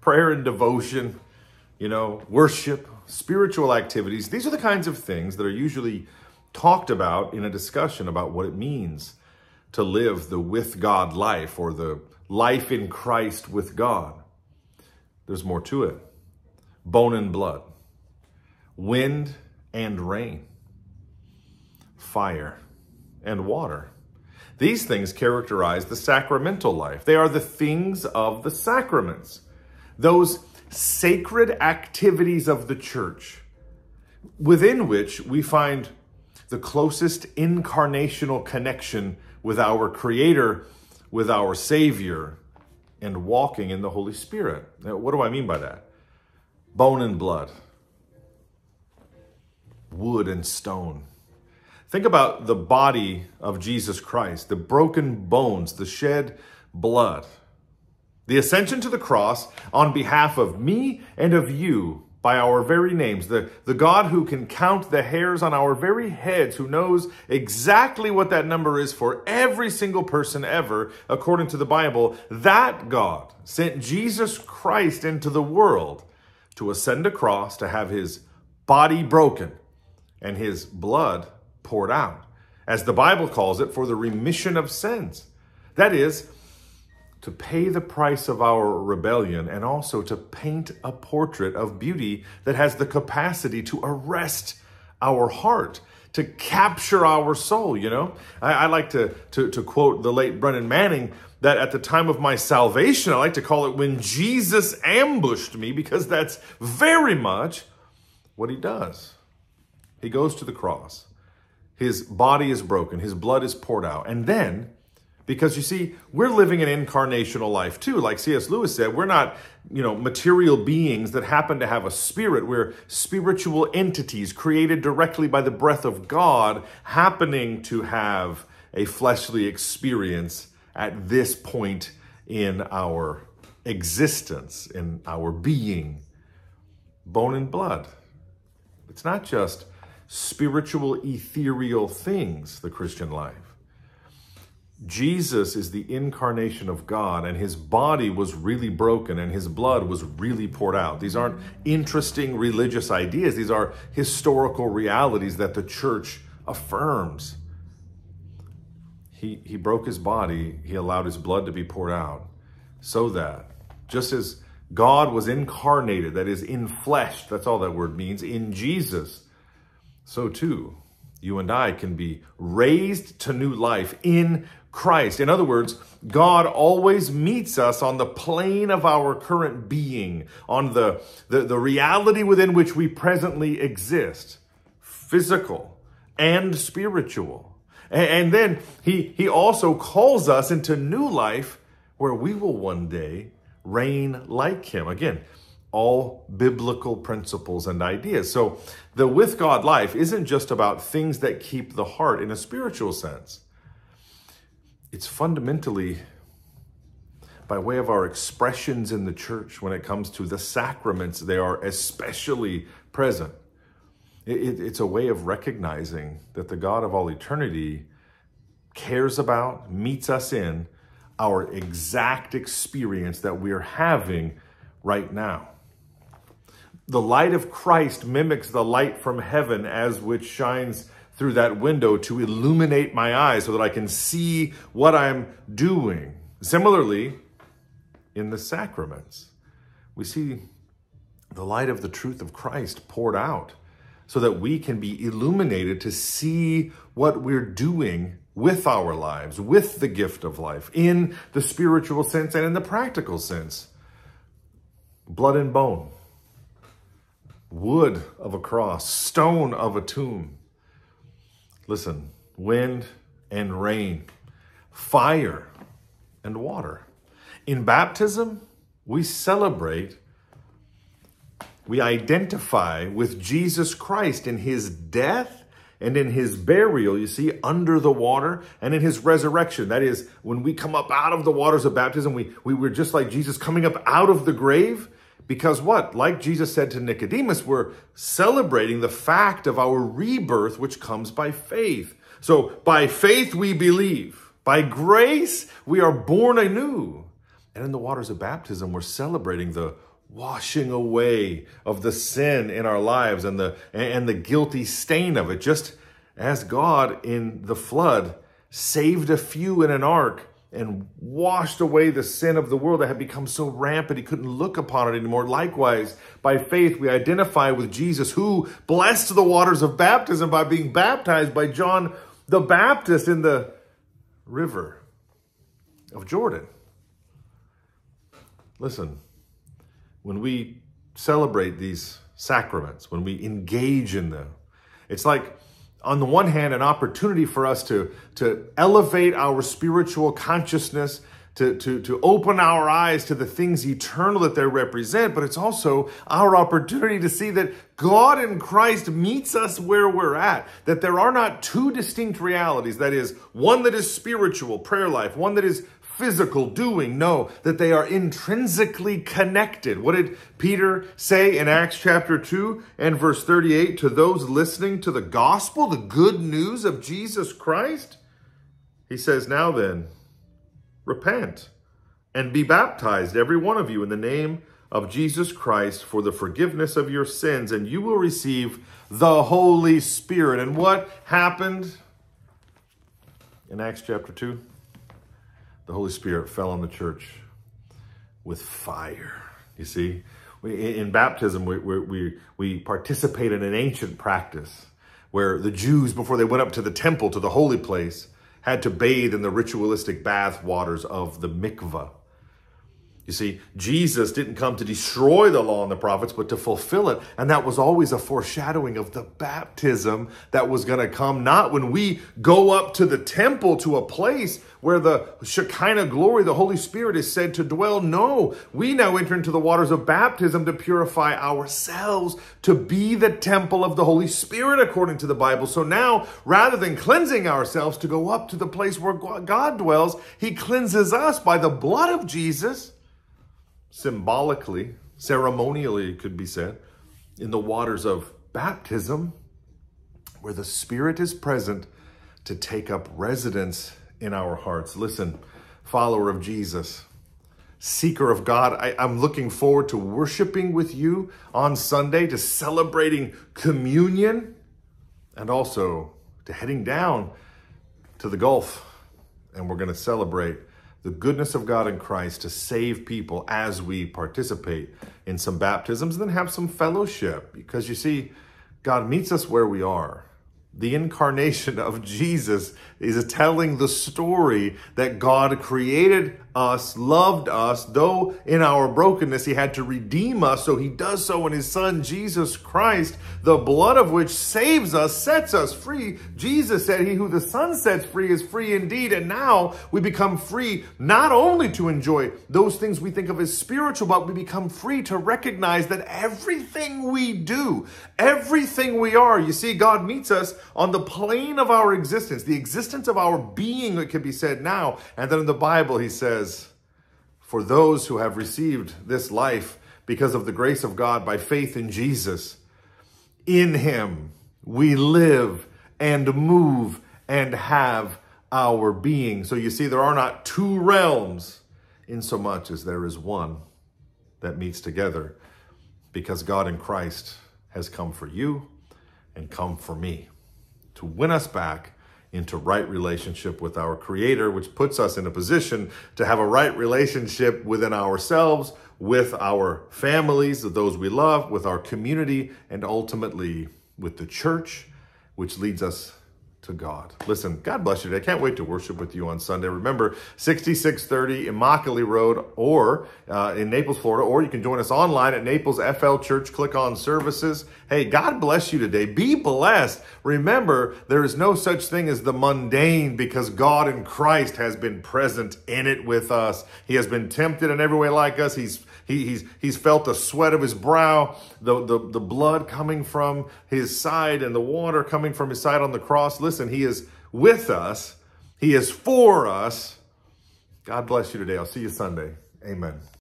prayer and devotion, you know, worship, spiritual activities. These are the kinds of things that are usually talked about in a discussion about what it means to live the with God life or the life in Christ with God. There's more to it. Bone and blood, wind and rain, fire and water. These things characterize the sacramental life. They are the things of the sacraments those sacred activities of the church, within which we find the closest incarnational connection with our Creator, with our Savior, and walking in the Holy Spirit. Now, what do I mean by that? Bone and blood, wood and stone. Think about the body of Jesus Christ, the broken bones, the shed blood the ascension to the cross on behalf of me and of you by our very names, the, the God who can count the hairs on our very heads, who knows exactly what that number is for every single person ever, according to the Bible, that God sent Jesus Christ into the world to ascend a cross, to have his body broken and his blood poured out, as the Bible calls it, for the remission of sins. That is, to pay the price of our rebellion and also to paint a portrait of beauty that has the capacity to arrest our heart, to capture our soul, you know? I, I like to, to, to quote the late Brennan Manning that at the time of my salvation, I like to call it when Jesus ambushed me because that's very much what he does. He goes to the cross. His body is broken. His blood is poured out. And then because you see, we're living an incarnational life too. Like C.S. Lewis said, we're not, you know, material beings that happen to have a spirit. We're spiritual entities created directly by the breath of God, happening to have a fleshly experience at this point in our existence, in our being. Bone and blood. It's not just spiritual, ethereal things, the Christian life. Jesus is the incarnation of God, and his body was really broken, and his blood was really poured out. These aren't interesting religious ideas, these are historical realities that the church affirms. He, he broke his body, he allowed his blood to be poured out, so that just as God was incarnated, that is, in flesh, that's all that word means, in Jesus, so too you and I can be raised to new life in Christ. In other words, God always meets us on the plane of our current being, on the, the, the reality within which we presently exist, physical and spiritual. And, and then he, he also calls us into new life where we will one day reign like him. Again, all biblical principles and ideas. So the with God life isn't just about things that keep the heart in a spiritual sense it's fundamentally by way of our expressions in the church when it comes to the sacraments, they are especially present. It, it, it's a way of recognizing that the God of all eternity cares about, meets us in our exact experience that we're having right now. The light of Christ mimics the light from heaven as which shines through that window to illuminate my eyes so that I can see what I'm doing. Similarly, in the sacraments, we see the light of the truth of Christ poured out so that we can be illuminated to see what we're doing with our lives, with the gift of life, in the spiritual sense and in the practical sense. Blood and bone, wood of a cross, stone of a tomb, Listen, wind and rain, fire and water. In baptism, we celebrate, we identify with Jesus Christ in his death and in his burial, you see, under the water, and in his resurrection. That is, when we come up out of the waters of baptism, we, we were just like Jesus coming up out of the grave because what? Like Jesus said to Nicodemus, we're celebrating the fact of our rebirth, which comes by faith. So by faith we believe. By grace we are born anew. And in the waters of baptism, we're celebrating the washing away of the sin in our lives and the and the guilty stain of it. Just as God in the flood saved a few in an ark and washed away the sin of the world that had become so rampant he couldn't look upon it anymore. Likewise, by faith, we identify with Jesus who blessed the waters of baptism by being baptized by John the Baptist in the river of Jordan. Listen, when we celebrate these sacraments, when we engage in them, it's like on the one hand, an opportunity for us to, to elevate our spiritual consciousness, to, to, to open our eyes to the things eternal that they represent, but it's also our opportunity to see that God in Christ meets us where we're at, that there are not two distinct realities. That is, one that is spiritual, prayer life, one that is physical doing. No, that they are intrinsically connected. What did Peter say in Acts chapter 2 and verse 38 to those listening to the gospel, the good news of Jesus Christ? He says, Now then, repent and be baptized, every one of you, in the name of Jesus Christ for the forgiveness of your sins, and you will receive the Holy Spirit. And what happened in Acts chapter 2? the Holy Spirit fell on the church with fire. You see, we, in baptism, we, we, we participate in an ancient practice where the Jews, before they went up to the temple, to the holy place, had to bathe in the ritualistic bath waters of the mikvah. You see, Jesus didn't come to destroy the law and the prophets, but to fulfill it. And that was always a foreshadowing of the baptism that was going to come, not when we go up to the temple to a place where the Shekinah glory, the Holy Spirit, is said to dwell. No, we now enter into the waters of baptism to purify ourselves, to be the temple of the Holy Spirit, according to the Bible. So now, rather than cleansing ourselves to go up to the place where God dwells, He cleanses us by the blood of Jesus symbolically, ceremonially, it could be said, in the waters of baptism, where the Spirit is present to take up residence in our hearts. Listen, follower of Jesus, seeker of God, I, am looking forward to worshiping with you on Sunday, to celebrating communion, and also to heading down to the Gulf. And we're going to celebrate the goodness of God in Christ to save people as we participate in some baptisms and then have some fellowship because you see, God meets us where we are the incarnation of Jesus is telling the story that God created us, loved us, though in our brokenness he had to redeem us. So he does so in his son, Jesus Christ, the blood of which saves us, sets us free. Jesus said, he who the son sets free is free indeed. And now we become free not only to enjoy those things we think of as spiritual, but we become free to recognize that everything we do, everything we are, you see, God meets us on the plane of our existence, the existence of our being, it can be said now. And then in the Bible, he says, For those who have received this life because of the grace of God by faith in Jesus, in him we live and move and have our being. So you see, there are not two realms in so much as there is one that meets together because God in Christ has come for you and come for me to win us back into right relationship with our Creator, which puts us in a position to have a right relationship within ourselves, with our families, those we love, with our community, and ultimately with the church, which leads us to God. Listen, God bless you today. I can't wait to worship with you on Sunday. Remember, 6630 Immokalee Road or uh, in Naples, Florida, or you can join us online at Naples FL Church. Click on services. Hey, God bless you today. Be blessed. Remember, there is no such thing as the mundane because God in Christ has been present in it with us. He has been tempted in every way like us. He's he, he's he's felt the sweat of his brow, the, the the blood coming from his side and the water coming from his side on the cross. Listen, listen, He is with us, He is for us. God bless you today. I'll see you Sunday. Amen.